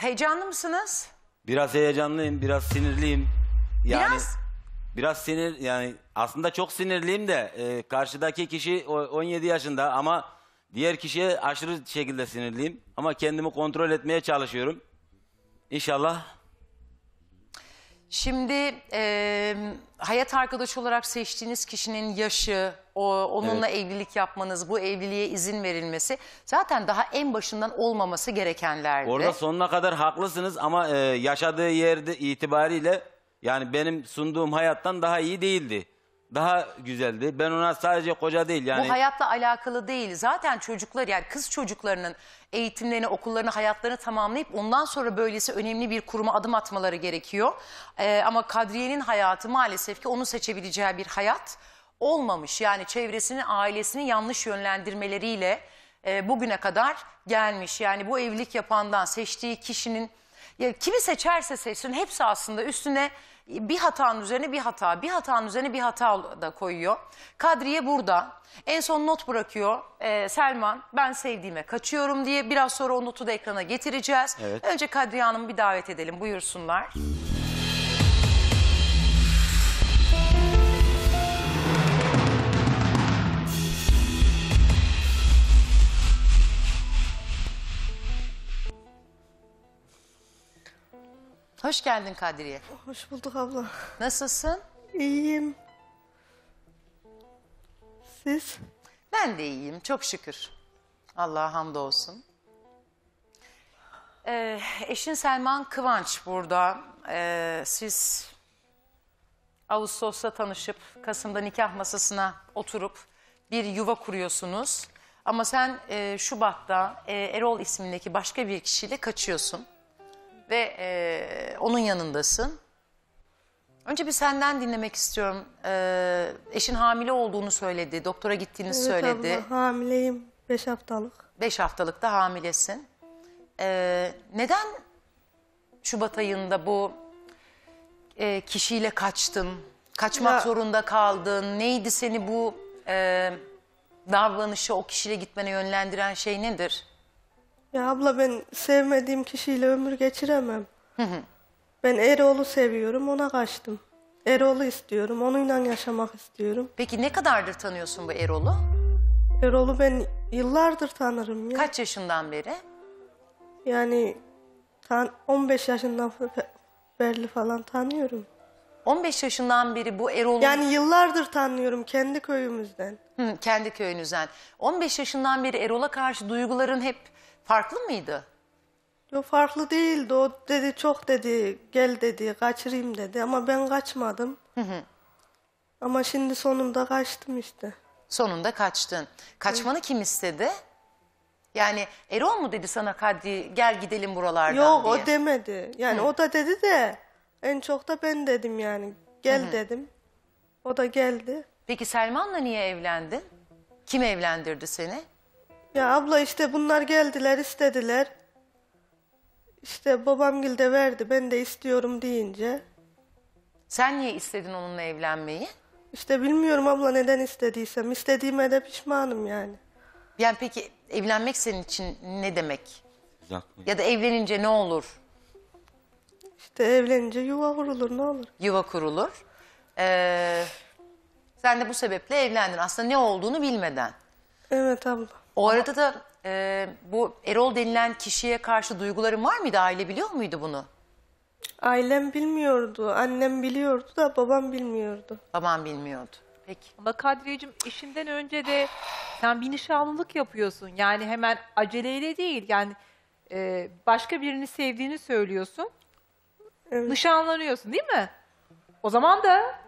Heyecanlı mısınız? Biraz heyecanlıyım, biraz sinirliyim. Yani Biraz? biraz sinir yani aslında çok sinirliyim de e, karşıdaki kişi 17 yaşında ama diğer kişiye aşırı şekilde sinirliyim ama kendimi kontrol etmeye çalışıyorum. İnşallah Şimdi e, hayat arkadaşı olarak seçtiğiniz kişinin yaşı, o, onunla Evet. evlilik yapmanız, bu evliliğe izin verilmesi zaten daha en başından olmaması gerekenlerdi. Orada sonuna kadar haklısınız ama e, yaşadığı yerde itibariyle yani benim sunduğum hayattan daha iyi değildi. Daha güzeldi. Ben ona sadece koca değil yani. Bu hayatla alakalı değil. Zaten çocuklar yani kız çocuklarının eğitimlerini, okullarını, hayatlarını tamamlayıp ondan sonra böylesi önemli bir kuruma adım atmaları gerekiyor. Ee, ama Kadriye'nin hayatı maalesef ki onu seçebileceği bir hayat olmamış. Yani çevresini, ailesini yanlış yönlendirmeleriyle e, bugüne kadar gelmiş. Yani bu evlilik yapandan seçtiği kişinin ya kimi seçerse seçsin hepsi aslında üstüne bir hatanın üzerine bir hata, bir hatanın üzerine bir hata da koyuyor. Kadriye burada. En son not bırakıyor ee, Selman ben sevdiğime kaçıyorum diye. Biraz sonra o notu da ekrana getireceğiz. Evet. Önce Kadriye Hanım'ı bir davet edelim buyursunlar. Hoş geldin Kadriye. Hoş bulduk abla. Nasılsın? İyiyim. Siz? Ben de iyiyim çok şükür. Allah'a hamdolsun. Ee, eşin Selman Kıvanç burada. Ee, siz Ağustos'ta tanışıp Kasım'da nikah masasına oturup bir yuva kuruyorsunuz. Ama sen e, Şubat'ta e, Erol ismindeki başka bir kişiyle kaçıyorsun ve e, onun yanındasın. Önce bir senden dinlemek istiyorum. E, eşin hamile olduğunu söyledi, doktora gittiğini evet, söyledi. Abla, hamileyim, beş haftalık. Beş haftalık da hamilesin. E, neden Şubat ayında bu e, kişiyle kaçtın? Kaçmak ya. zorunda kaldın? Neydi seni bu e, davranışı o kişiyle gitmene yönlendiren şey nedir? Ya abla ben sevmediğim kişiyle ömür geçiremem. Hı hı. Ben Erol'u seviyorum ona kaçtım. Erol'u istiyorum onunla yaşamak istiyorum. Peki ne kadardır tanıyorsun bu Erol'u? Erol'u ben yıllardır tanırım ya. Kaç yaşından beri? Yani 15 yaşından belli falan tanıyorum. 15 yaşından beri bu Erol'u... Yani yıllardır tanıyorum kendi köyümüzden. Hı, kendi köyünüzden. 15 yaşından beri Erol'a karşı duyguların hep Farklı mıydı? Yok farklı değildi. O dedi çok dedi gel dedi kaçırayım dedi ama ben kaçmadım. Hı hı. Ama şimdi sonunda kaçtım işte. Sonunda kaçtın. Kaçmanı kim istedi? Yani Erol mu dedi sana Kadri gel gidelim buralardan Yok diye? o demedi. Yani o da dedi de en çok da ben dedim yani gel dedim. O da geldi. Peki Selman'la niye evlendin? Kim evlendirdi seni? Ya abla işte bunlar geldiler istediler. İşte babamgil de verdi ben de istiyorum deyince. Sen niye istedin onunla evlenmeyi? İşte bilmiyorum abla neden istediysem. İstediğime de pişmanım yani. Yani peki evlenmek senin için ne demek? Ya da evlenince ne olur? İşte evlenince yuva kurulur ne olur. Yuva kurulur. Ee, sen de bu sebeple evlendin. Aslında ne olduğunu bilmeden. Evet abla. O arada da e, bu Erol denilen kişiye karşı duyguların var mıydı? Aile biliyor muydu bunu? Ailem bilmiyordu, annem biliyordu da babam bilmiyordu. Babam bilmiyordu. Peki. Ama Kadriyeciğim işinden önce de sen bir nişanlılık yapıyorsun. Yani hemen aceleyle değil. Yani e, başka birini sevdiğini söylüyorsun. Evet. Nişanlanıyorsun değil mi? O zaman da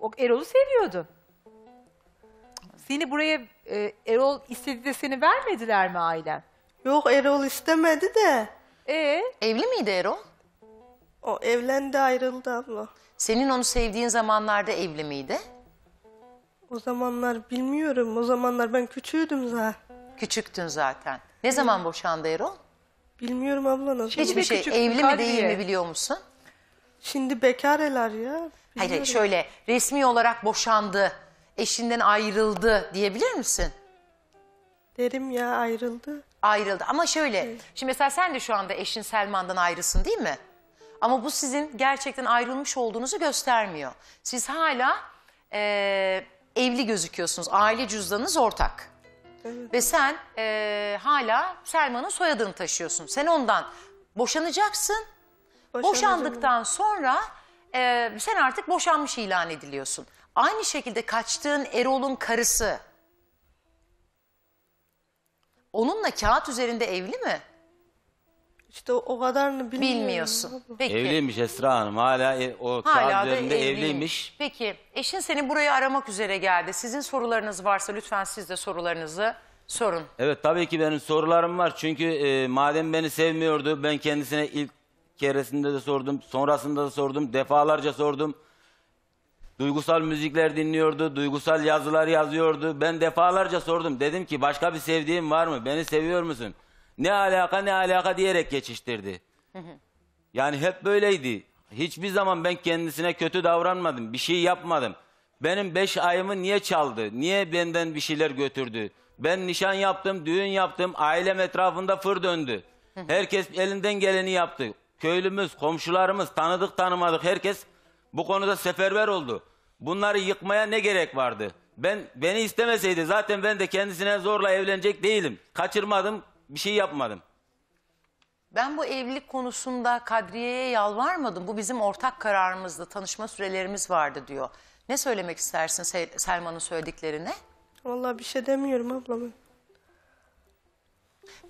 o Erol'u seviyordun. Seni buraya e, Erol istedi de seni vermediler mi ailen? Yok Erol istemedi de. Ee? Evli miydi Erol? O evlendi ayrıldı abla. Senin onu sevdiğin zamanlarda evli miydi? O zamanlar bilmiyorum. O zamanlar ben küçüğüydüm zaten. Küçüktün zaten. Ne zaman boşandı Erol? Bilmiyorum abla nasıl. Hiçbir şey Küçüktüm, evli mi değil mi biliyor musun? Şimdi bekareler ya. Hayır hayır şöyle resmi olarak boşandı eşinden ayrıldı diyebilir misin? Derim ya ayrıldı. Ayrıldı ama şöyle evet. şimdi mesela sen de şu anda eşin Selman'dan ayrısın değil mi? Ama bu sizin gerçekten ayrılmış olduğunuzu göstermiyor. Siz hala e, evli gözüküyorsunuz. Aile cüzdanınız ortak. Evet. Ve sen e, hala Selman'ın soyadını taşıyorsun. Sen ondan boşanacaksın. Boşanacağım. Boşandıktan sonra e, sen artık boşanmış ilan ediliyorsun. Aynı şekilde kaçtığın Erol'un karısı onunla kağıt üzerinde evli mi? İşte o, kadar kadarını bilmiyorum. Bilmiyorsun. Peki. Evliymiş Esra Hanım. Hala e, o Hala da kağıt evliymiş. evliymiş. Peki eşin seni buraya aramak üzere geldi. Sizin sorularınız varsa lütfen siz de sorularınızı sorun. Evet tabii ki benim sorularım var. Çünkü e, madem beni sevmiyordu ben kendisine ilk keresinde de sordum, sonrasında da sordum, defalarca sordum. Duygusal müzikler dinliyordu, duygusal yazılar yazıyordu. Ben defalarca sordum. Dedim ki başka bir sevdiğim var mı? Beni seviyor musun? Ne alaka ne alaka diyerek geçiştirdi. Yani hep böyleydi. Hiçbir zaman ben kendisine kötü davranmadım. Bir şey yapmadım. Benim beş ayımı niye çaldı? Niye benden bir şeyler götürdü? Ben nişan yaptım, düğün yaptım. Ailem etrafında fır döndü. Herkes elinden geleni yaptı. Köylümüz, komşularımız, tanıdık tanımadık herkes bu konuda seferber oldu. Bunları yıkmaya ne gerek vardı? Ben beni istemeseydi zaten ben de kendisine zorla evlenecek değilim. Kaçırmadım, bir şey yapmadım. Ben bu evlilik konusunda Kadriye'ye yalvarmadım. Bu bizim ortak kararımızdı. Tanışma sürelerimiz vardı diyor. Ne söylemek istersin Sel Selma'nın söylediklerine? Vallahi bir şey demiyorum ablamın.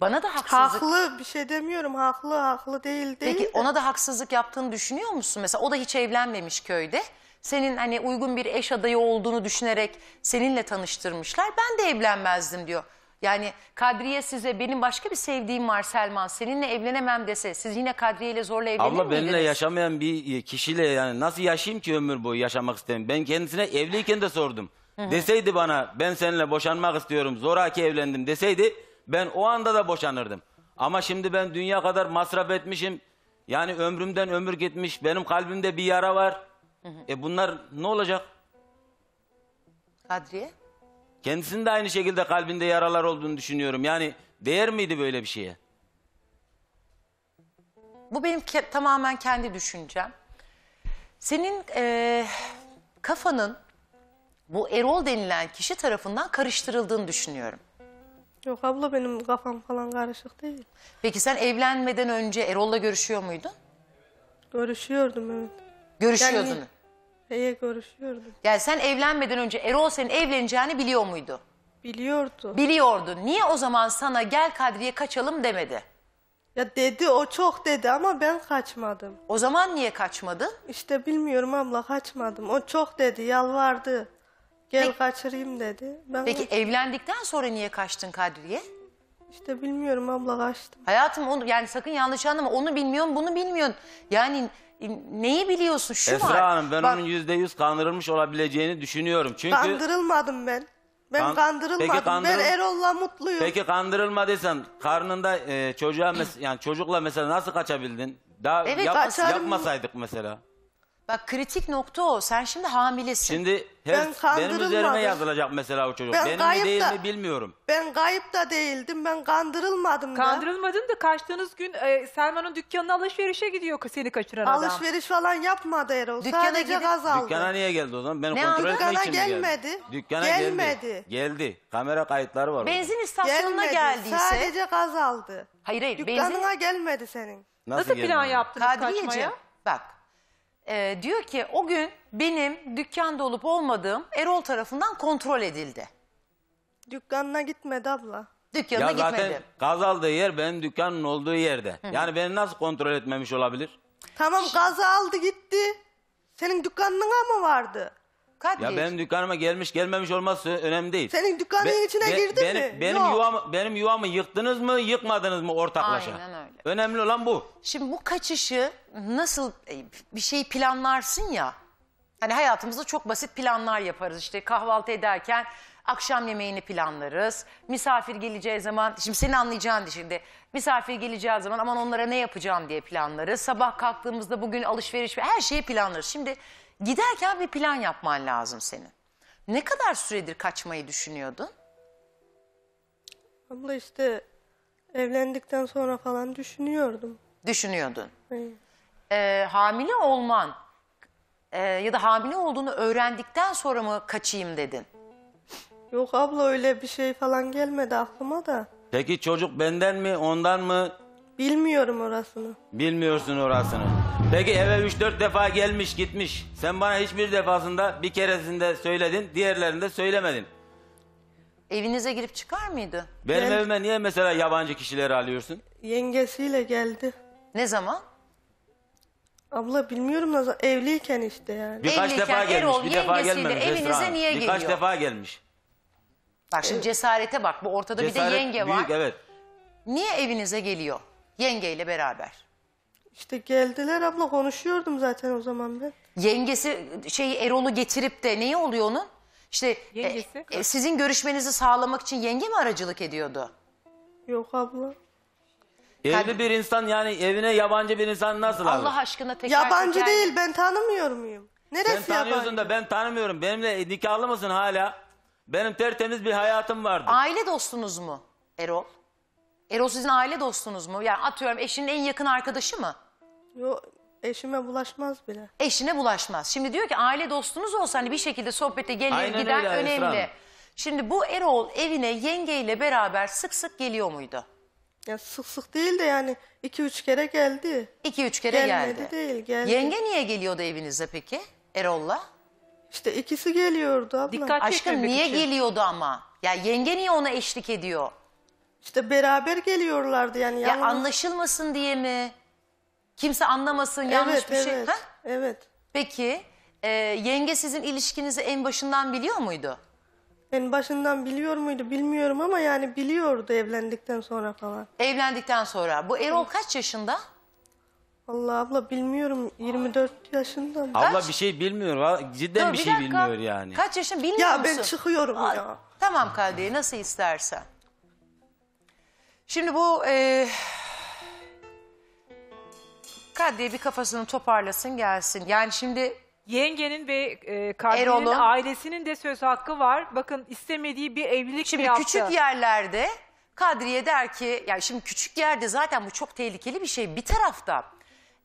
Bana da haksızlık... Haklı bir şey demiyorum. Haklı haklı değil değil. Peki de. ona da haksızlık yaptığını düşünüyor musun? Mesela o da hiç evlenmemiş köyde. Senin hani uygun bir eş adayı olduğunu düşünerek seninle tanıştırmışlar. Ben de evlenmezdim diyor. Yani Kadriye size benim başka bir sevdiğim var Selman seninle evlenemem dese siz yine Kadriye ile zorla evlenir Abla benimle yaşamayan bir e, kişiyle yani nasıl yaşayayım ki ömür boyu yaşamak istemem. Ben kendisine evliyken de sordum. Hı -hı. Deseydi bana ben seninle boşanmak istiyorum zoraki evlendim deseydi ben o anda da boşanırdım. Ama şimdi ben dünya kadar masraf etmişim. Yani ömrümden ömür gitmiş. Benim kalbimde bir yara var. E bunlar ne olacak? Kadriye? Kendisinin de aynı şekilde kalbinde yaralar olduğunu düşünüyorum. Yani değer miydi böyle bir şeye? Bu benim ke- tamamen kendi düşüncem. Senin eee, kafanın bu Erol denilen kişi tarafından karıştırıldığını düşünüyorum. Yok abla benim kafam falan karışık değil. Peki sen evlenmeden önce Erol'la görüşüyor muydun? Görüşüyordum evet. Görüşüyordun. Yani, Eye görüşüyordum. Yani sen evlenmeden önce Erol senin evleneceğini biliyor muydu? Biliyordu. Biliyordu. Niye o zaman sana gel Kadriye kaçalım demedi? Ya dedi o çok dedi ama ben kaçmadım. O zaman niye kaçmadın? İşte bilmiyorum abla kaçmadım. O çok dedi yalvardı. Gel Peki- kaçırayım dedi. Ben Peki evlendikten sonra niye kaçtın Kadriye? İşte bilmiyorum abla kaçtım. Hayatım onu yani sakın yanlış anlama. Onu bilmiyorum, bunu bilmiyorsun. Yani neyi biliyorsun? Şu Esra var. Hanım ben Bak, onun yüzde yüz kandırılmış olabileceğini düşünüyorum. Çünkü Kandırılmadım ben. Ben Kan- kandırılmadım. Peki kandırıl- Ben Erol'la mutluyum. peki kandırılmadıysan karnında e, çocuğa mes- yani çocukla mesela nasıl kaçabildin? Daha Evet, yap- kaçarım. yapmasaydık mesela. Bak kritik nokta o. Sen şimdi hamilesin. Şimdi her, Ben benim üzerime yazılacak mesela o çocuk. Ben benim mi değil da- mi bilmiyorum. Ben kayıp da değildim. Ben kandırılmadım da. Kandırılmadın da kaçtığınız gün e, Selma'nın dükkanına alışverişe gidiyor seni kaçıran adam. Alışveriş falan yapmadı Erol. Dükkana Sadece gidip- gaz aldı. Dükkana niye geldi o zaman? Ben Ne kontrol aldı? etmek için mi geldi? gelmedi. Dükkana gelmedi. Gelmedi. Geldi. Kamera kayıtları var. Benzin istasyonuna Gelmedi. geldiyse. Sadece gaz aldı. Hayır hayır. Benzin Dükkanına gelmedi senin. Nasıl, plan yaptın yaptınız kaçmaya? bak e, diyor ki o gün benim dükkanda olup olmadığım Erol tarafından kontrol edildi. Dükkanına gitmedi abla. Dükkanına Ya zaten gitmedi. gaz yer benim dükkanın olduğu yerde. Yani beni nasıl kontrol etmemiş olabilir? Tamam gazı aldı gitti. Senin dükkanına mı vardı? Kadir. Ya benim dükkanıma gelmiş gelmemiş olması önemli değil. Senin dükkanın Be- içine be- girdi benim, mi? Benim Yok. yuvamı, benim yuvamı yıktınız mı yıkmadınız mı ortaklaşa? Aynen öyle. Önemli olan bu. Şimdi bu kaçışı nasıl e, bir şey planlarsın ya. Hani hayatımızda çok basit planlar yaparız. İşte kahvaltı ederken akşam yemeğini planlarız. Misafir geleceği zaman, şimdi seni anlayacağın diye şimdi. Misafir geleceği zaman aman onlara ne yapacağım diye planlarız. Sabah kalktığımızda bugün alışveriş ve her şeyi planlarız. Şimdi giderken bir plan yapman lazım senin. Ne kadar süredir kaçmayı düşünüyordun? Ama işte Evlendikten sonra falan düşünüyordum. Düşünüyordun. Ee, hamile olman e, ya da hamile olduğunu öğrendikten sonra mı kaçayım dedin? Yok abla öyle bir şey falan gelmedi aklıma da. Peki çocuk benden mi ondan mı Bilmiyorum orasını. bilmiyorsun orasını. Peki eve üç dört defa gelmiş gitmiş. Sen bana hiçbir defasında bir keresinde söyledin diğerlerinde söylemedin. Evinize girip çıkar mıydı? Benim Ben- evime niye mesela yabancı kişileri alıyorsun? Yengesiyle geldi. Ne zaman? Abla bilmiyorum da za- evliyken işte yani. Birkaç Evliyken defa gelmiş, Erol bir defa yengesiyle gelmemiş evinize Esra Hanım. niye Birkaç geliyor? defa gelmiş. Bak şimdi cesarete bak. Bu ortada bir de Cesaret yenge var. büyük, evet. Niye evinize geliyor? Yengeyle beraber. İşte geldiler abla konuşuyordum zaten o zaman ben. Yengesi şey Erol'u getirip de neyi oluyor onun? İşte e, Yengesi? e, sizin görüşmenizi sağlamak için yenge mi aracılık ediyordu? Yok abla. Evli bir insan yani evine yabancı bir insan nasıl alır? Allah aşkına tekrar Yabancı tekrar- değil ben tanımıyor muyum? Sen tanıyorsun yabancı? da ben tanımıyorum. Benimle nikahlı mısın hala? Benim tertemiz bir hayatım vardı. Aile dostunuz mu Erol? Erol sizin aile dostunuz mu? Yani atıyorum eşinin en yakın arkadaşı mı? Yok, eşime bulaşmaz bile. Eşine bulaşmaz. Şimdi diyor ki aile dostunuz olsa hani bir şekilde sohbete gelir Aynen gider öyle, önemli. Şimdi bu Erol evine yengeyle beraber sık sık geliyor muydu? Ya sık sık değil de yani iki üç kere geldi. İki üç kere Gelmedi geldi. değil geldi. Yenge niye geliyordu evinize peki Erol'la? İşte ikisi geliyordu abla. Dikkat- Aşkım niye için. geliyordu ama? Ya yenge niye ona eşlik ediyor? İşte beraber geliyorlardı yani. Ya yalnız- anlaşılmasın diye mi? Kimse anlamasın yanlış evet, bir şey. Evet, evet. Peki e, yenge sizin ilişkinizi en başından biliyor muydu? En başından biliyor muydu bilmiyorum ama yani biliyordu evlendikten sonra falan. Evlendikten sonra. Bu Erol kaç yaşında? Allah abla bilmiyorum 24 yaşında mı? Abla Kaç? bir şey bilmiyor. Cidden Dur, bir, bir şey bilmiyor yani. Kaç yaşında bilmiyor Ya musun? ben çıkıyorum Aa, ya. Tamam Kadriye nasıl istersen. Şimdi bu... E, Dikkat diye bir kafasını toparlasın gelsin. Yani şimdi Yengenin ve e, Kadri'nin Erol'un- ailesinin de söz hakkı var. Bakın istemediği bir evlilik Şimdi yaptı. küçük yerlerde Kadriye der ki yani şimdi küçük yerde zaten bu çok tehlikeli bir şey. Bir tarafta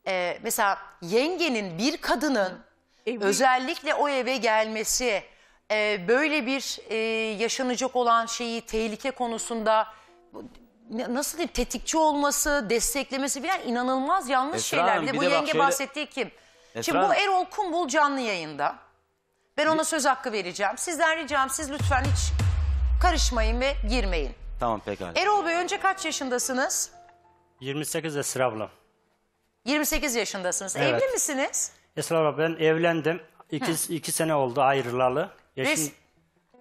e, mesela yengenin bir kadının Evlilik- özellikle o eve gelmesi e, böyle bir e, yaşanacak olan şeyi tehlike konusunda nasıl diyeyim tetikçi olması, desteklemesi filan inanılmaz yanlış Esra şeyler. Hanım, bir de bu de bak yenge bahsettiği kim? Esra Şimdi bu Erol Kumbul canlı yayında. Ben ona söz hakkı vereceğim. Sizden ricam siz lütfen hiç karışmayın ve girmeyin. Tamam pekala. Erol Bey önce kaç yaşındasınız? 28 Esra abla. 28 yaşındasınız. Evet. Evli misiniz? Esra abla ben evlendim. İki, iki sene oldu ayrılalı. Eşim,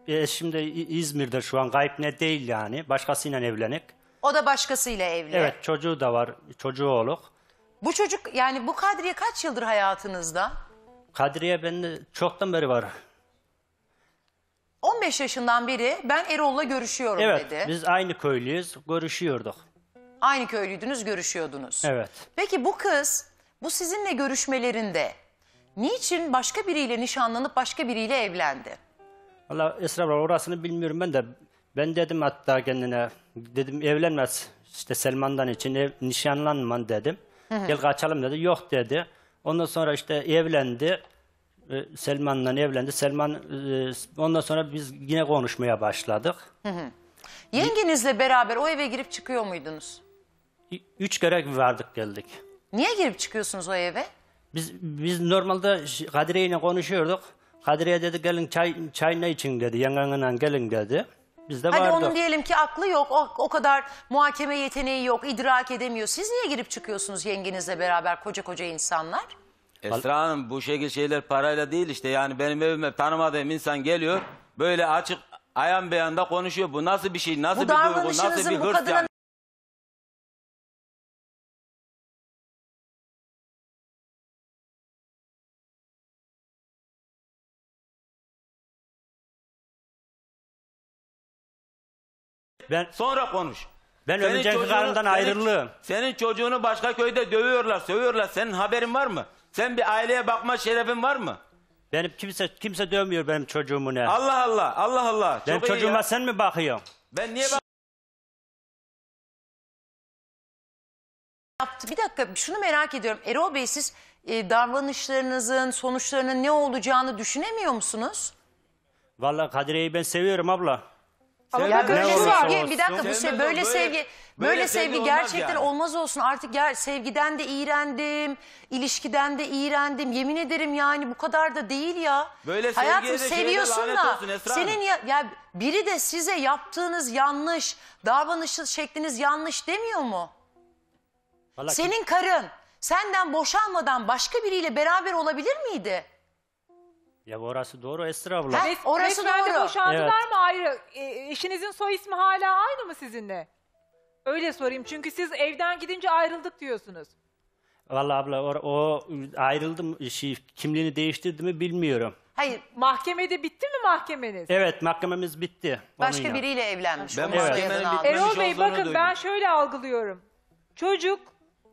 Res- eşim de İzmir'de şu an. Kayıp ne değil yani. Başkasıyla evlenik. O da başkasıyla evli. Evet çocuğu da var. Çocuğu oğluk. Bu çocuk yani bu Kadriye kaç yıldır hayatınızda? Kadriye bende çoktan beri var. 15 yaşından beri ben Erol'la görüşüyorum evet, dedi. Evet biz aynı köylüyüz görüşüyorduk. Aynı köylüydünüz görüşüyordunuz. Evet. Peki bu kız bu sizinle görüşmelerinde niçin başka biriyle nişanlanıp başka biriyle evlendi? Valla Esra orasını bilmiyorum ben de. Ben dedim hatta kendine Dedim evlenmez. işte Selman'dan için ev, nişanlanman dedim. Hı hı. Gel kaçalım dedi. Yok dedi. Ondan sonra işte evlendi. Ee, Selman'la evlendi. Selman e, ondan sonra biz yine konuşmaya başladık. Hı hı. Yengenizle beraber o eve girip çıkıyor muydunuz? Üç kere vardık geldik. Niye girip çıkıyorsunuz o eve? Biz biz normalde ş- ile konuşuyorduk. Kadriye dedi gelin çay çay ne için dedi. Yanganından gelin dedi. Bizde Hadi vardı. onun diyelim ki aklı yok, o, o kadar muhakeme yeteneği yok, idrak edemiyor. Siz niye girip çıkıyorsunuz yengenizle beraber koca koca insanlar? Esra Hanım bu şekil şeyler parayla değil işte yani benim evime tanımadığım insan geliyor böyle açık ayan beyanda konuşuyor. Bu nasıl bir şey, nasıl Bu bir duygu, nasıl bir hırs yani? Ben Sonra konuş. ben Senin ömür çocuğunu- ayrılığım. Senin, senin çocuğunu başka köyde dövüyorlar, sövüyorlar. Senin haberin var mı? Sen bir aileye bakma şerefin var mı? Benim kimse kimse dövmüyor benim çocuğumu ne. Allah Allah, Allah Allah. benim Çok çocuğuma ya. sen mi bakıyorsun? Ben niye bak- yaptı? Bir dakika şunu merak ediyorum. Erol Bey siz e, davranışlarınızın sonuçlarının ne olacağını düşünemiyor musunuz? Vallahi Kadire'yi ben seviyorum abla. Ama Sevgi- böyle olursa sevgi, bir dakika bu şey böyle sevgi, böyle, böyle sevgi sevgi olmaz gerçekten yani. olmaz olsun. Artık ger sevgiden de iğrendim, ilişkiden de iğrendim. Yemin ederim yani bu kadar da değil ya. Böyle Hayatım sevgiye seviyorsun da olsun senin ya, ya biri de size yaptığınız yanlış, davranış şekliniz yanlış demiyor mu? Vallahi Senin karın senden boşanmadan başka biriyle beraber olabilir miydi? Ya orası doğru Esra abla. Ve- Orası Resmen doğru. boşandılar Evet. mı ayrı? E, eşinizin soy ismi hala aynı mı sizinle? Öyle sorayım çünkü siz evden gidince ayrıldık diyorsunuz. Vallahi abla o, o ayrıldım şey, kimliğini değiştirdi mi bilmiyorum. Hayır, Mahkemede bitti mi mahkemeniz? Evet mahkememiz bitti. başka biriyle evlenmiş. Ben onun Erol Bey bakın duydum. ben şöyle algılıyorum. Çocuk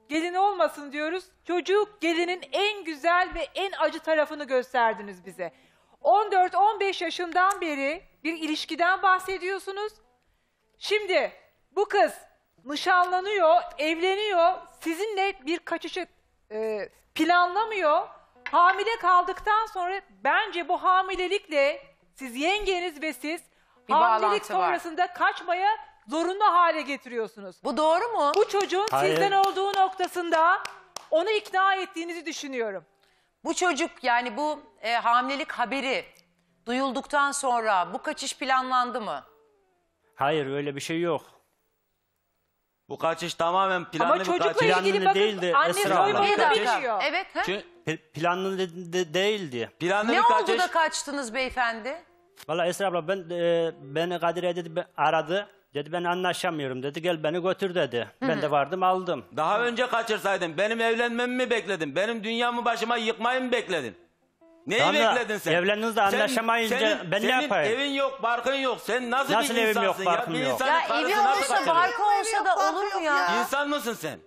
gelin olmasın diyoruz. Çocuk gelinin en güzel ve en acı tarafını gösterdiniz bize. 14-15 yaşından beri bir ilişkiden bahsediyorsunuz. Şimdi bu kız nişanlanıyor, evleniyor, sizinle bir kaçışı e, planlamıyor. Hamile kaldıktan sonra bence bu hamilelikle siz yengeniz ve siz bir hamilelik bağlantı var. sonrasında kaçmaya Zorunda hale getiriyorsunuz. Bu doğru mu? Bu çocuğun Hayır. sizden olduğu noktasında onu ikna ettiğinizi düşünüyorum. Bu çocuk yani bu e, hamilelik haberi duyulduktan sonra bu kaçış planlandı mı? Hayır öyle bir şey yok. Bu kaçış tamamen planlı Ama bir kaçış. ilgili Planlı bakın değildi Anne, Esra abla. Şey evet. Ha? Planlı de- de- değildi. Planlı bir Ne oldu da kaçtınız beyefendi? Valla Esra abla ben e, beni Kadire dedi aradı. Dedi ben anlaşamıyorum dedi. Gel beni götür dedi. Ben de vardım aldım. Daha önce kaçırsaydın benim evlenmemi mi bekledin? Benim dünyamı başıma yıkmayı mı bekledin? Neyi Tamam bekledin sen? evlendiniz de anlaşamayınca senin, ben ne senin yapayım? evin yok, barkın yok. Sen nasıl, Nasıl bir evim insansın yok, ya? barkım Bir yok? Ya evi nasıl olursa barkı olsa da olur mu ya? İnsan mısın sen?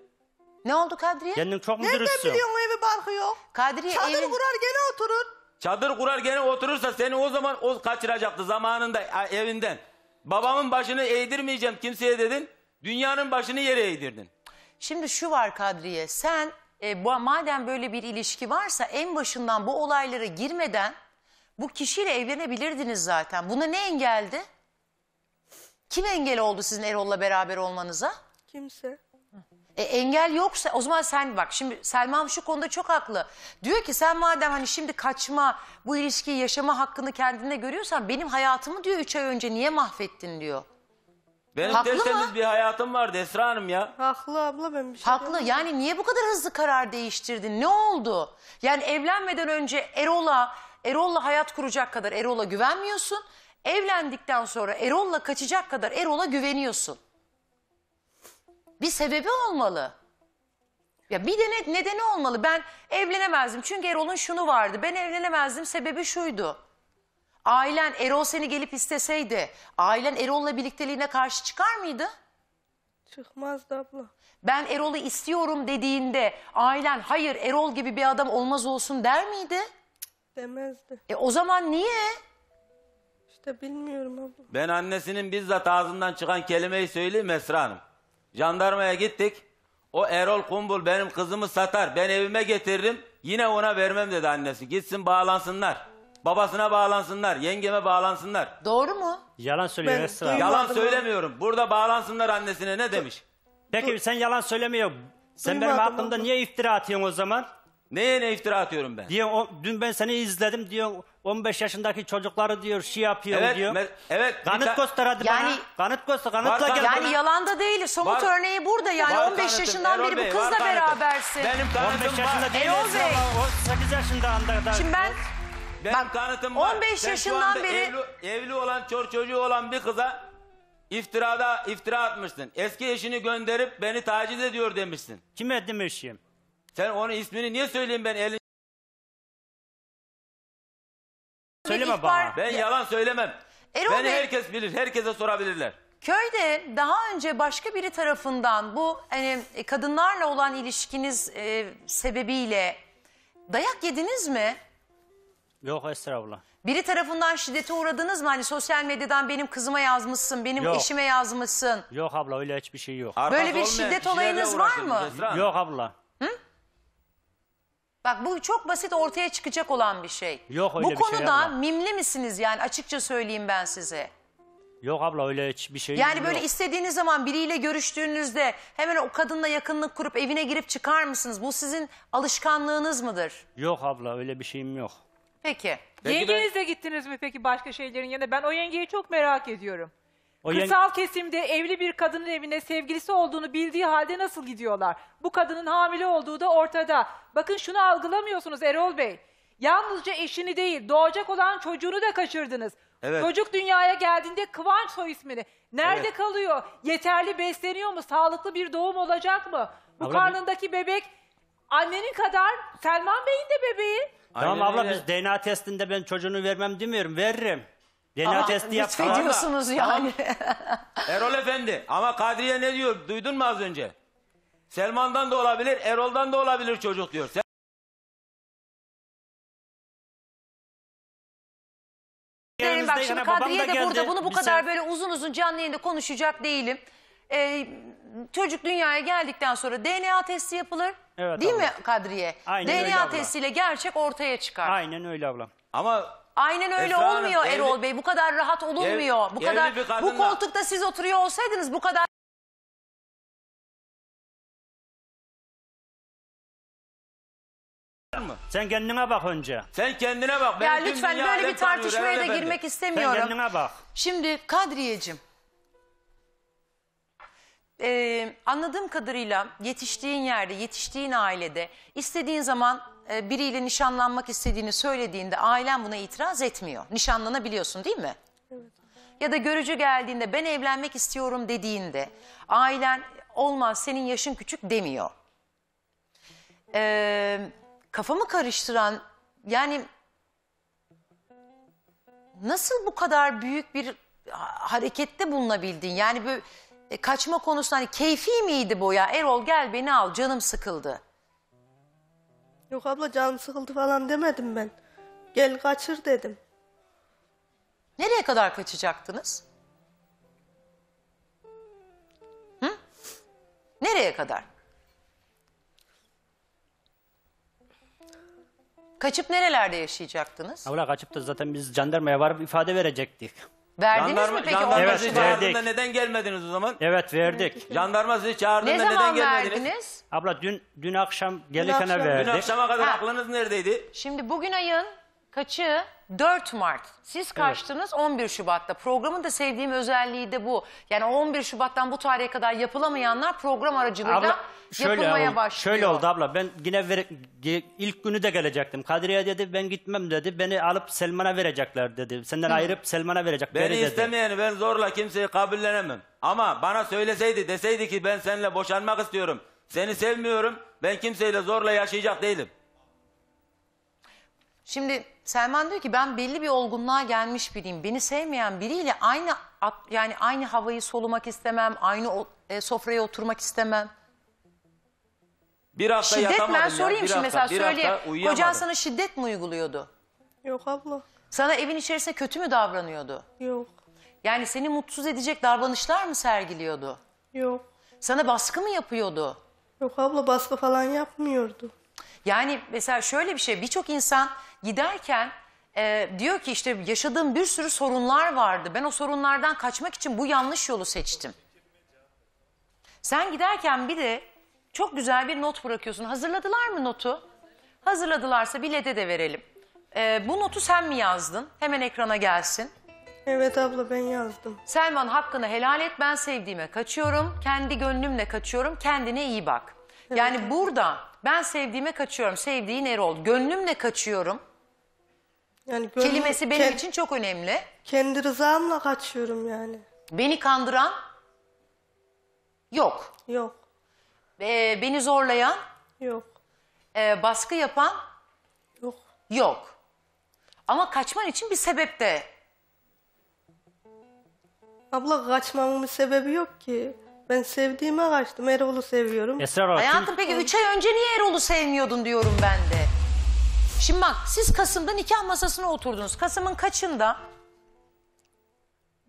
Ne oldu Kadriye? Kendin çok mu Nereden dürüstsün? biliyorsun evi barkı yok? Kadriye Çadır evin... kurar gene oturur. Çadır kurar gene oturursa seni o zaman o kaçıracaktı zamanında e, evinden. Babamın başını eğdirmeyeceğim kimseye dedin. Dünyanın başını yere eğdirdin. Şimdi şu var Kadriye sen e, bu, madem böyle bir ilişki varsa en başından bu olaylara girmeden bu kişiyle evlenebilirdiniz zaten. Buna ne engeldi? Kim engel oldu sizin Erol'la beraber olmanıza? Kimse. E, engel yoksa o zaman sen bak şimdi Selma şu konuda çok haklı. Diyor ki sen madem hani şimdi kaçma bu ilişkiyi yaşama hakkını kendinde görüyorsan benim hayatımı diyor 3 ay önce niye mahvettin diyor. Benim Haklı tertemiz mı? bir hayatım var Esra Hanım ya. Haklı abla ben bir şey Haklı demiyorum. yani niye bu kadar hızlı karar değiştirdin ne oldu? Yani evlenmeden önce Erol'a Erol'la hayat kuracak kadar Erol'a güvenmiyorsun. Evlendikten sonra Erol'la kaçacak kadar Erol'a güveniyorsun. Bir sebebi olmalı. Ya bir de ne, nedeni olmalı. Ben evlenemezdim. Çünkü Erol'un şunu vardı. Ben evlenemezdim. Sebebi şuydu. Ailen Erol seni gelip isteseydi ailen Erol'la birlikteliğine karşı çıkar mıydı? Çıkmazdı abla. Ben Erol'u istiyorum dediğinde ailen hayır Erol gibi bir adam olmaz olsun der miydi? Demezdi. E o zaman niye? İşte bilmiyorum abla. Ben annesinin bizzat ağzından çıkan kelimeyi söyleyeyim Esra Hanım. Jandarmaya gittik. O Erol Kumbul benim kızımı satar. Ben evime getiririm. Yine ona vermem dedi annesi. Gitsin bağlansınlar. Babasına bağlansınlar. Yengeme bağlansınlar. Doğru mu? Yalan söylüyor Ben Esra. Yalan söylemiyorum. Burada bağlansınlar annesine ne demiş? Peki sen yalan söylemiyor. Sen benim Duymadım hakkımda onu. niye iftira atıyorsun o zaman? Neye ne iftira atıyorum ben? Diyor o, dün ben seni izledim diyor 15 yaşındaki çocukları diyor şey yapıyor Evet, diyor. me- evet. Kanıt ta- göster Yani- bana. Kanıt göster kanıtla Var gel. Yani bana. yalan da değil. Somut Var- örneği burada. Yani 15 tanıtım, yaşından Erol beri Bey, bu kızla berabersin. Benim tanıtım 15 var. yaşında değil Erol Bey. ama 18 yaşında anda da. Şimdi ben Benim Bak, kanıtım var. 15 Ben yaşından beri- Evli, evli olan, çor çocuğu olan bir kıza iftirada iftira atmışsın. Eski eşini gönderip beni taciz ediyor demişsin. Kime demişim? Sen onun ismini niye söyleyeyim ben elin? Söyleme İhbar- bana. Ben yalan söylemem. Erol Beni Bey- herkes bilir. Herkese sorabilirler. Köyde daha önce başka biri tarafından bu hani, e, kadınlarla olan ilişkiniz e, sebebiyle dayak yediniz mi? Yok abla. Biri tarafından şiddete uğradınız mı? Hani sosyal medyadan benim kızıma yazmışsın, benim Yok. eşime yazmışsın. Yok abla öyle hiçbir şey yok. Arkası Böyle bir şiddet olayınız var mı? Esra Yok abla. Bak bu çok basit ortaya çıkacak olan bir şey. Yok öyle bu bir şey konuda abla. mimli misiniz yani açıkça söyleyeyim ben size. Yok abla öyle bir şey yok. Yani yok. böyle istediğiniz zaman biriyle görüştüğünüzde hemen o kadınla yakınlık kurup evine girip çıkar mısınız? Bu sizin alışkanlığınız mıdır? Yok abla öyle bir şeyim yok. Peki. Yengenizle gittiniz mi peki başka şeylerin yanına? Ben o yengeyi çok merak ediyorum. O kesimde evli bir kadının evine sevgilisi olduğunu bildiği halde nasıl gidiyorlar? Bu kadının hamile olduğu da ortada. Bakın şunu algılamıyorsunuz Erol Bey. Yalnızca eşini değil, doğacak olan çocuğunu da kaçırdınız. Evet. Çocuk dünyaya geldiğinde Kıvanç soy ismini. Nerede evet. kalıyor? Yeterli besleniyor mu? Sağlıklı bir doğum olacak mı? Bu Abla, karnındaki bebek annenin kadar Selman Bey'in de bebeği. Tamam abla biz DNA testinde ben çocuğunu vermem demiyorum. Veririm. DNA Ama testi yaptılar. da. diyorsunuz yani. Erol Efendi ama Kadriye ne diyor duydun mu az önce? Selman'dan da olabilir, Erol'dan da olabilir çocuk diyor. Sen... Derim şimdi Kadriye da de geldi. burada bunu bu kadar sen- böyle uzun uzun canlı yayında konuşacak değilim. Ee, çocuk dünyaya geldikten sonra DNA testi yapılır. Evet, Değil abla. mi Kadriye? Aynen DNA testiyle gerçek ortaya çıkar. Aynen öyle ablam. Ama Aynen öyle Esra olmuyor evli- Erol Bey. Bu kadar rahat olunmuyor. bu kadar bu koltukta siz oturuyor olsaydınız bu kadar Sen kendine bak önce. Sen kendine bak. Ben. Ya lütfen böyle bir tartışmaya da Efendi. girmek Sen istemiyorum. kendine bak. Şimdi Kadriyeciğim e, anladığım kadarıyla yetiştiğin yerde, yetiştiğin ailede istediğin zaman e, biriyle nişanlanmak istediğini söylediğinde ailen buna itiraz etmiyor. Nişanlanabiliyorsun değil mi? Evet. Ya da görücü geldiğinde ben evlenmek istiyorum dediğinde ailen olmaz senin yaşın küçük demiyor. E, kafamı karıştıran yani nasıl bu kadar büyük bir harekette bulunabildin? Yani böyle e, kaçma konusunda hani keyfi miydi bu ya? Erol gel beni al canım sıkıldı. Yok abla canım sıkıldı falan demedim ben. Gel kaçır dedim. Nereye kadar kaçacaktınız? Hı? Nereye kadar? Kaçıp nerelerde yaşayacaktınız? Abla kaçıp da zaten biz jandarmaya varıp ifade verecektik. Verdiniz Jandarma, mi peki jandarma Evet, sizi verdik. çağırdığında neden gelmediniz o zaman? Evet verdik. Jandarma sizi çağırdığında Ne neden zaman gelmediniz? verdiniz? Abla dün dün akşam gelirken akşam, Dün akşama kadar Ha. aklınız neredeydi? Şimdi bugün ayın kaçı? 4 Mart. Siz kaçtınız 11 Şubat'ta. Programın da sevdiğim özelliği de bu. Yani 11 Şubat'tan bu tarihe kadar yapılamayanlar program aracılığıyla Abla şöyle, yapılmaya oldu, başlıyor. şöyle oldu abla ben yine vere- ilk günü de gelecektim. Kadriye dedi ben gitmem dedi. Beni alıp Selman'a verecekler dedi. Senden ayırıp Selman'a verecekler Beni dedi. istemeyeni ben zorla kimseyi kabullenemem. Ama bana söyleseydi deseydi ki ben seninle boşanmak istiyorum. Seni sevmiyorum. Ben kimseyle zorla yaşayacak değilim. Şimdi Selman diyor ki ben belli bir olgunluğa gelmiş biriyim. Beni sevmeyen biriyle aynı yani aynı havayı solumak istemem, aynı e, sofraya oturmak istemem. Bir hafta şiddet yatamadım ben sorayım ya. şimdi hafta, mesela söyleyeyim. Kocan sana şiddet mi uyguluyordu? Yok abla. Sana evin içerisinde kötü mü davranıyordu? Yok. Yani seni mutsuz edecek davranışlar mı sergiliyordu? Yok. Sana baskı mı yapıyordu? Yok abla baskı falan yapmıyordu. Yani mesela şöyle bir şey birçok insan giderken e, diyor ki işte yaşadığım bir sürü sorunlar vardı. Ben o sorunlardan kaçmak için bu yanlış yolu seçtim. Sen giderken bir de çok güzel bir not bırakıyorsun. Hazırladılar mı notu? Hazırladılarsa bilete de verelim. E, bu notu sen mi yazdın? Hemen ekrana gelsin. Evet abla ben yazdım. Selman hakkını helal et ben sevdiğime kaçıyorum. Kendi gönlümle kaçıyorum. Kendine iyi bak. Yani burada ben sevdiğime kaçıyorum. Sevdiğin Erol. Gönlümle kaçıyorum. Yani gönlüm- Kelimesi benim kend- için çok önemli. Kendi rızamla kaçıyorum yani. Beni kandıran yok. Yok, Ee, beni zorlayan, yok, e, baskı yapan yok. yok. Ama kaçman için bir sebep de Abla kaçmamın bir sebebi yok ki. Ben sevdiğim ağaçtım. Erol'u seviyorum. Esrar olarak Hayatım peki 3 ay önce niye Erol'u sevmiyordun diyorum ben de. Şimdi bak siz Kasım'da nikah masasına oturdunuz. Kasım'ın kaçında?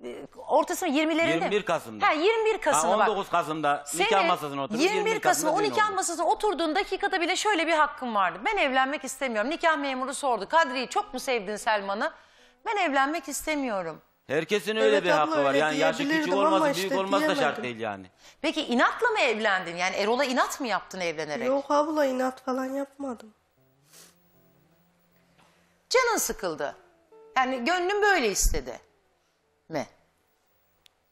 E, Ortasına 20'lerinde. 21 Kasım'da. Ha 21 Kasım'da bak. 19 Kasım'da nikah Senin masasına oturduk. 21, Kasım'da o düğün nikah oldu. masasına oturduğun dakikada bile şöyle bir hakkım vardı. Ben evlenmek istemiyorum. Nikah memuru sordu. Kadri'yi çok mu sevdin Selman'ı? Ben evlenmek istemiyorum. Herkesin öyle Evet bir hakkı var. Yani yaşı küçük diyebilirdim ama işte büyük olmasa da şart değil yani. Peki inatla mı evlendin? Yani Erol'a inat mı yaptın evlenerek? Yok abla inat falan yapmadım. Canın sıkıldı. Yani gönlün böyle istedi. Mi?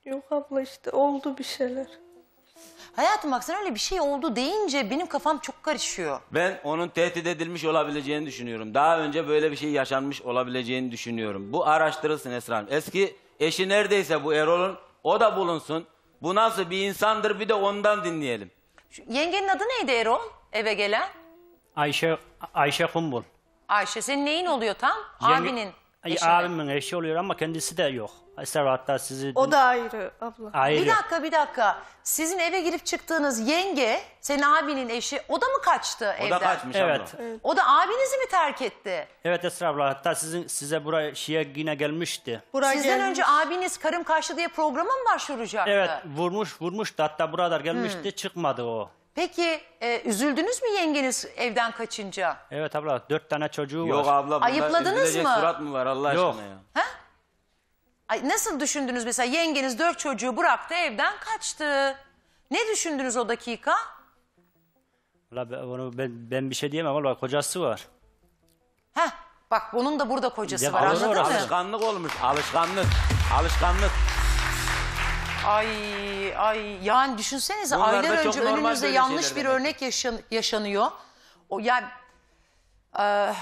Yok abla işte oldu bir şeyler. Hayatım bak sen öyle bir şey oldu deyince benim kafam çok karışıyor. Ben onun tehdit edilmiş olabileceğini düşünüyorum. Daha önce böyle bir şey yaşanmış olabileceğini düşünüyorum. Bu araştırılsın Esra Hanım. Eski eşi neredeyse bu Erol'un o da bulunsun. Bu nasıl bir insandır bir de ondan dinleyelim. Şu, yengenin adı neydi Erol eve gelen? Ayşe Ayşe Kumbul. Ayşe senin neyin oluyor tam? Yenge, Abinin. Eşine. Abim eşi oluyor ama kendisi de yok. İster hatta sizi... O da ayrı abla. Ayrı. Bir dakika bir dakika. Sizin eve girip çıktığınız yenge, senin abinin eşi o da mı kaçtı O evden? da kaçmış Evet. abla. O da abinizi mi terk etti? Evet Esra abla hatta sizin size buraya şeye yine gelmişti. Buraya Sizden gelmiş. önce abiniz karım karşı diye programa mı başvuracaktı? Evet vurmuş vurmuştu hatta buralar gelmişti hmm. çıkmadı o. Peki e, üzüldünüz mü yengeniz evden kaçınca? Evet abla dört tane çocuğu Yok var. abla bunda Ayıpladınız mı? surat mı var Allah Yok. aşkına ya? Ha? nasıl düşündünüz mesela yengeniz dört çocuğu bıraktı evden kaçtı. Ne düşündünüz o dakika? Valla ben, ben, ben bir şey diyemem abla kocası var. Heh bak bunun da burada kocası Ya var anladın mı? Alışkanlık olmuş alışkanlık. Alışkanlık. Ay ay yani düşünsenize Bunlar aylar önce önümüzde yanlış bir demek. örnek yaşan, yaşanıyor. O yani e, eh,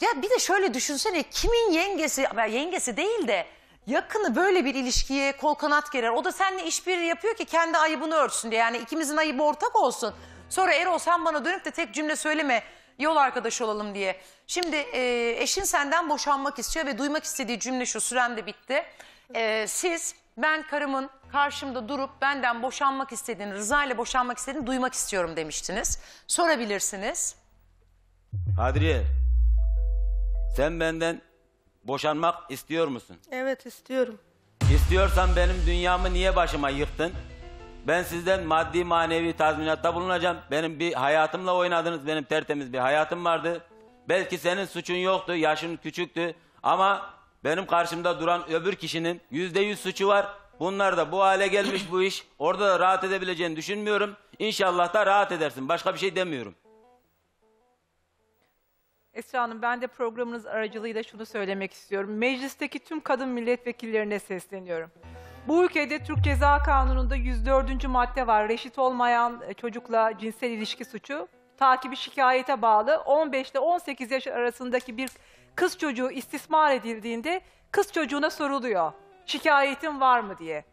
ya bir de şöyle düşünsene kimin yengesi ya yengesi değil de yakını böyle bir ilişkiye kol kanat gerer. O da seninle işbirliği yapıyor ki kendi ayıbını örtsün diye. Yani ikimizin ayıbı ortak olsun. Sonra Erol sen bana dönüp de tek cümle söyleme yol arkadaşı olalım diye. Şimdi e, eşin senden boşanmak istiyor ve duymak istediği cümle şu sürem de bitti. E, siz ben karımın karşımda durup benden boşanmak istediğini, Rıza ile boşanmak istediğini duymak istiyorum demiştiniz. Sorabilirsiniz. Kadriye, sen benden boşanmak istiyor musun? Evet istiyorum. İstiyorsan benim dünyamı niye başıma yıktın? Ben sizden maddi manevi tazminatta bulunacağım. Benim bir hayatımla oynadınız. Benim tertemiz bir hayatım vardı. Belki senin suçun yoktu, yaşın küçüktü. Ama benim karşımda duran öbür kişinin yüzde yüz suçu var. Bunlar da bu hale gelmiş bu iş. Orada da rahat edebileceğini düşünmüyorum. İnşallah da rahat edersin. Başka bir şey demiyorum. Esra Hanım ben de programınız aracılığıyla şunu söylemek istiyorum. Meclisteki tüm kadın milletvekillerine sesleniyorum. Bu ülkede Türk Ceza Kanunu'nda 104. madde var. Reşit olmayan e, çocukla cinsel ilişki suçu takibi şikayete bağlı. 15 ile 18 yaş arasındaki bir kız çocuğu istismar edildiğinde kız çocuğuna soruluyor şikayetin var mı diye.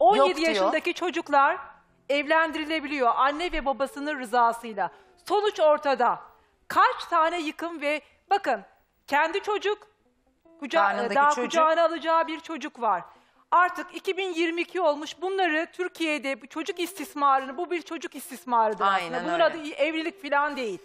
17 yaşındaki çocuklar evlendirilebiliyor anne ve babasının rızasıyla. Sonuç ortada. Kaç tane yıkım ve bakın kendi çocuk kuca e, daha çocuk. kucağına alacağı bir çocuk var. Artık 2022 olmuş. Bunları Türkiye'de çocuk istismarını bu bir çocuk istismarıdır. Aynen aslında. Bunun öyle. adı evlilik falan değil.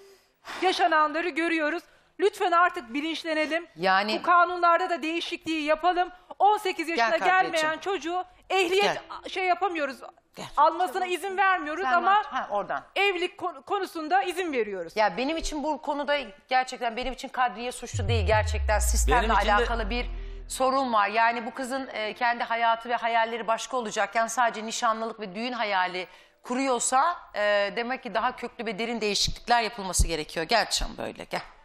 Yaşananları görüyoruz. Lütfen artık bilinçlenelim. Yani bu kanunlarda da değişikliği yapalım. 18 yaşına gelmeyen çocuğu ehliyet şey yapamıyoruz. Gel. Almasına izin vermiyoruz Sen ama ha, oradan. evlilik konusunda izin veriyoruz. Ya benim için bu konuda gerçekten benim için Kadriye suçlu değil. Gerçekten sistemle Benim de- alakalı bir sorun var. Yani bu kızın e, kendi hayatı ve hayalleri başka olacakken sadece nişanlılık ve düğün hayali kuruyorsa e, demek ki daha köklü ve derin değişiklikler yapılması gerekiyor. Gerçekten böyle gel.